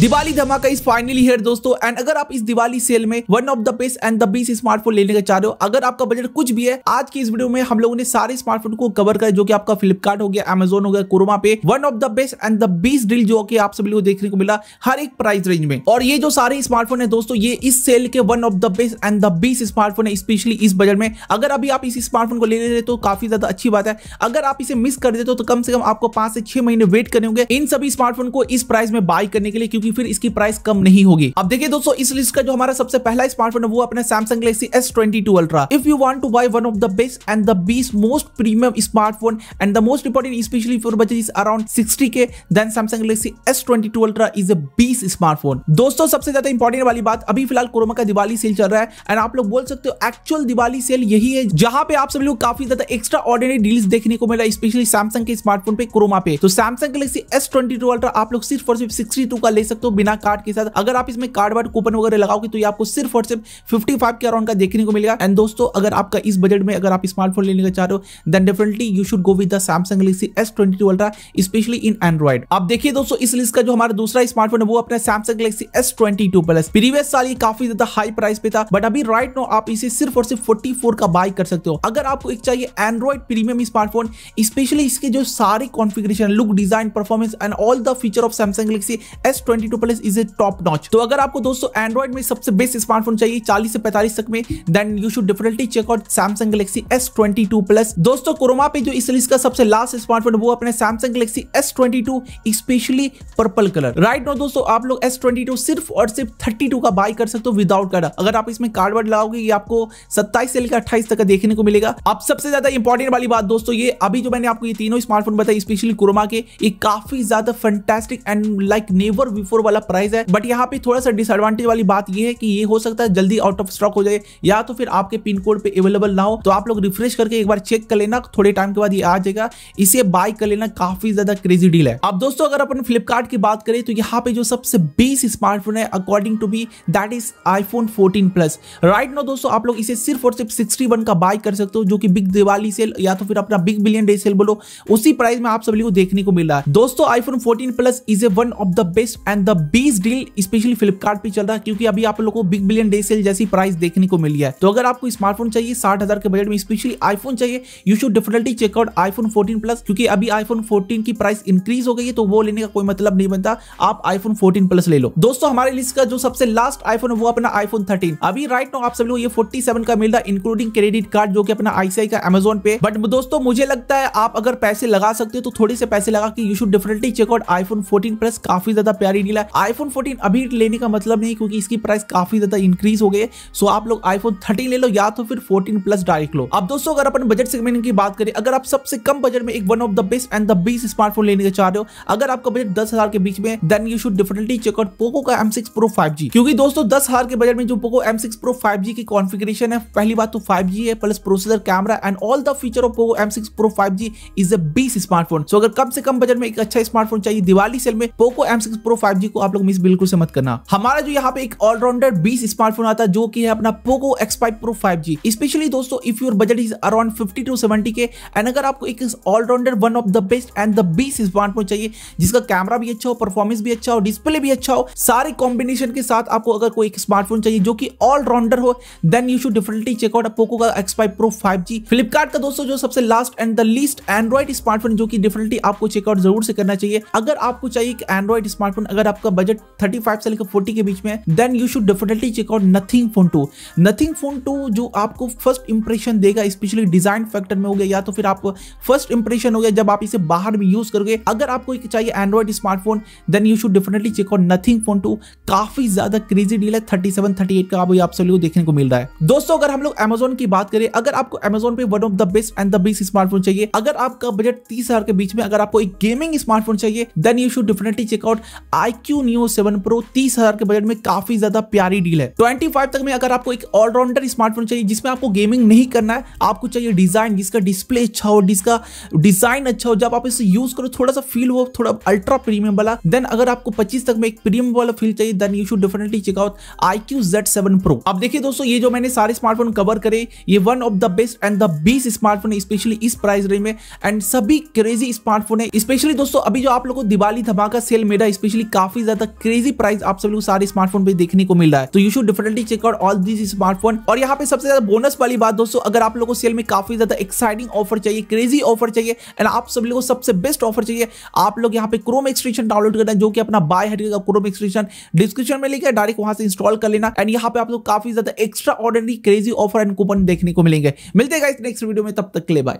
दिवाली धमाका is finally here दोस्तों and अगर आप इस दिवाली सेल में one of the best and the best smartphone लेने का चाह रहे हो अगर आपका बजट कुछ भी है आज की इस वीडियो में हम लोगों ने सारे स्मार्टफोन को कवर कर जो कि आपका फ्लिपकार्ट हो गया अमेजोन हो गया कोरोमा पे one of the best and the best deal जो कि आप सभी लोग देखने को मिला हर एक प्राइस रेंज में और ये जो सारे स्मार्टफोन है दोस्तों ये इस सेल के one of the best and the best smartphone है स्पेशली इस बजट में अगर अभी आप इस स्मार्टफोन को ले रहे तो काफी ज्यादा अच्छी बात है अगर आप इसे मिस कर देते हो तो कम से कम आपको पांच से छह महीने वेट करेंगे इन सभी स्मार्टफोन को इस प्राइस में बाय करने के लिए क्योंकि क्योंकि फिर इसकी प्राइस कम नहीं होगी अब देखिए दोस्तों इस लिस्ट का जो हमारा सबसे पहला स्मार्टफोन है वो अपने Samsung Galaxy S twenty two ultra if you want to buy one of the best and the best most premium smartphone and the most important specially for budget is around sixty K then Samsung Galaxy S twenty two ultra is a best smartphone दोस्तों सबसे ज्यादा important वाली बात अभी फिलहाल corona का Diwali cell चल रहा है एंड आप लोग बोल सकते हो एक्चुअल दिवाली सेल यही है जहां पे आप सभी लोग काफी ज्यादा एक्स्ट्रा ऑर्डिनरी डील्स देखने को मिला स्पेशली सैमसंग के स्मार्टफोन पे क्रोमा पे तो Samsung Galaxy S twenty two ultra आप लोग सिर्फ और सिर्फ सिक्सटी टू का ले सकते सकते हो बिना कार्ड के साथ अगर आप इसमें कार्ड वार्ड कूपन वगैरह लगाओगे तो ये आपको सिर्फ और सिर्फ फिफ्टी के अराउंड का देखने को मिलेगा एंड दोस्तों अगर आपका इस बजट में अगर आप स्मार्टफोन लेने का चाह रहे हो then definitely you should go with the Samsung Galaxy S twenty two ultra specially in Android आप देखिए दोस्तों इस लिस्ट का जो हमारा दूसरा स्मार्टफोन है वो अपना Samsung Galaxy S twenty two plus previous साल ये काफी ज्यादा हाई प्राइस पे था बट अभी राइट नो आप इसे सिर्फ और सिर्फ फोर्टी फोर का बाय कर सकते हो अगर आपको एक चाहिए एंड्रॉइड प्रीमियम स्मार्टफोन स्पेशली इसके जो सारे configuration look design performance and all the feature of Samsung Galaxy S twenty two plus is a top notch तो अगर आपको दोस्तों एंड्रॉइड में सबसे बेस्ट स्मार्टफोन चाहिए चालीस से पैंतालीस तक में then you should definitely out Samsung Galaxy S twenty two plus दोस्तों कोरोमा पे जो इस लिस्ट का सबसे लास्ट स्मार्टफोन है वो अपने Samsung Galaxy S twenty two specially purple colour right now दोस्तों आप लोग एस ट्वेंटी टू सिर्फ और सिर्फ थर्टी टू का बाय कर सकते हो विदाउट कार्ड अगर आप इसमें कार्ड वर्ड लगाओगे ये आपको सत्ताईस से लेकर अट्ठाईस तक का देखने को मिलेगा अब सबसे ज्यादा इंपॉर्टेंट वाली बात दोस्तों ये अभी जो मैंने आपको ये तीनों स्मार्टफोन बताया स्पेशली क्रोमा के ये काफी ज्यादा fantastic and like never before four वाला प्राइस है बट यहाँ पे थोड़ा सा डिसएडवांटेज वाली बात यह है कि ये हो सकता है जल्दी आउट ऑफ स्टॉक हो जाए या तो फिर आपके पिन कोड पे अवेलेबल ना हो तो आप लोग रिफ्रेश करके एक बार चेक कर लेना थोड़े टाइम के बाद ये आ जाएगा इसे बाय कर लेना काफी ज्यादा क्रेजी डील है अब दोस्तों अगर अपन फ्लिपकार्ट की बात करें तो यहाँ पे जो सबसे बेस स्मार्टफोन है according to be that is iPhone fourteen plus right now दोस्तों आप लोग इसे सिर्फ और सिर्फ सिक्सटी का बाय कर सकते हो जो कि बिग दिवाली सेल या तो फिर अपना बिग बिलियन डे सेल बोलो उसी प्राइस में आप सभी को देखने को मिला है दोस्तों iPhone fourteen plus is a one of the best and the best deal specially Flipkart चल रहा है क्योंकि अभी आप लोगों को बिग बिलियन डे सेल जैसी प्राइस देखने को मिली है तो अगर आपको स्मार्टफोन चाहिए साठ हजार के बजट में स्पेशली आईफोन चाहिए you should definitely check out iPhone fourteen plus क्योंकि अभी आईफोन फोर्टीन की प्राइस इंक्रीज हो गई है तो वो लेने का कोई मतलब नहीं बनता आप आईफोन फोर्टीन प्लस ले लो दोस्तों हमारे लिस्ट का जो सबसे लास्ट आईफोन है वो अपना आईफोन थर्टीन अभी राइट नो आप सब लोग ये फोर्टी सेवन का मिल रहा है इंक्लूडिंग क्रेडिट कार्ड जो कि अपना आईसीआई का अमेजोन पे बट दोस्तों मुझे लगता है आप अगर पैसे लगा सकते हो तो थोड़े से पैसे लगा के you should definitely check out iPhone fourteen plus काफी ज्यादा प्यारी डील मिला है आईफोन फोर्टीन अभी लेने का मतलब नहीं क्योंकि इसकी प्राइस काफी ज्यादा इंक्रीज हो गई है सो आप लोग आईफोन थर्टीन ले लो या तो फिर फोर्टीन प्लस डायरेक्ट लो अब दोस्तों अगर अपन बजट सेगमेंट की बात करें अगर आप सबसे कम बजट में एक one of the best and the best smartphone लेने का चाह रहे हो अगर आपका बजट दस हजार के बीच में then you should definitely check out Poco का M six pro five G क्योंकि दोस्तों दस हजार के बजट में जो Poco M six pro five G की कॉन्फिग्रेशन है पहली बात तो फाइव जी है plus processor camera and all the feature of Poco M six pro five G is a best smartphone सो अगर कम से कम बजट में एक अच्छा स्मार्टफोन चाहिए दिवाली सेल में Poco M six pro five बाकी को आप लोग मिस बिल्कुल से मत करना हमारा जो यहाँ पे एक ऑलराउंडर बीस स्मार्टफोन आता है जो की है अपना Poco X five pro five G specially दोस्तों if your budget is around fifty to seventy K and अगर आपको एक allrounder one of the best and the best smartphone चाहिए जिसका कैमरा भी अच्छा हो परफॉर्मेंस भी अच्छा हो डिस्प्ले भी अच्छा हो सारे कॉम्बिनेशन के साथ आपको अगर कोई स्मार्टफोन चाहिए जो कि ऑलराउंडर हो then you should definitely check out Poco का X five pro five G Flipkart का दोस्तों जो सबसे last and the least Android smartphone जो कि डेफिनेटली आपको चेकआउट जरूर से करना चाहिए अगर आपको चाहिए एंड्रॉइड स्मार्टफोन अगर आपका बजट 35 से लेकर 40 के बीच में then you should definitely check out nothing phone two nothing phone two जो आपको फर्स्ट इंप्रेशन देगा स्पेशली डिजाइन फैक्टर में हो गया या तो फिर आप फर्स्ट इंप्रेशन हो गया जब आप इसे बाहर भी यूज करोगे अगर आपको एक चाहिए Android smartphone then you should definitely check out nothing phone two काफी ज्यादा क्रेजी डील है थर्टी सेवन थर्टी एट का आप आप सभी को देखने को मिल रहा है दोस्तों अगर हम लोग एमेजोन की बात करें अगर आपको एमेजोन पे one of the best and the best smartphone चाहिए अगर आपका बजट तीस हजार के बीच में अगर आपको एक गेमिंग स्मार्टफोन चाहिए then you should definitely check out i IQ Neo 7 Pro 30,000 के बजट में काफी ज्यादा प्यारी डील है 25 तक में अगर आपको एक ऑलराउंडर स्मार्टफोन चाहिए जिसमें आपको गेमिंग नहीं करना है आपको चाहिए डिजाइन जिसका डिस्प्ले अच्छा हो जिसका डिजाइन अच्छा हो जब आप इसे यूज करो थोड़ा सा फील हो थोड़ा अल्ट्रा प्रीमियम वाला देन अगर आपको पच्चीस तक में एक प्रीमियम वाला फील चाहिए then you should definitely check out iQOO Z seven pro आप देखिए दोस्तों ये जो मैंने सारे स्मार्टफोन कवर करे ये one of the best and the best smartphone specially इस प्राइस रेंज में एंड सभी क्रेजी स्मार्टफोन है स्पेशली दोस्तों अभी जो आप लोगों को दिवाली धमाका सेल मेरा स्पेशली काफी काफी ज्यादा क्रेजी प्राइस आप सब लोग सारे स्मार्टफोन पे देखने को मिल रहा है तो you should definitely check out all this smartphone और यहाँ पे सबसे ज्यादा बोनस वाली बात दोस्तों अगर आप लोगों को सेल में काफी ज्यादा एक्साइटिंग ऑफर चाहिए क्रेजी ऑफर चाहिए एंड आप सब लोग सबसे बेस्ट ऑफर चाहिए आप लोग यहाँ पे क्रोम एक्सटेंशन डाउनलोड करना जो कि अपना बाय हटेगा क्रोम एक्सटेंशन डिस्क्रिप्शन में लिखा डायरेक्ट वहां से इंस्टॉल कर लेना एंड यहाँ पे आप लोग काफी ज्यादा extraordinary crazy offer and coupon देखने को मिलेंगे मिलते हैं नेक्स्ट वीडियो में तब तक ले बाय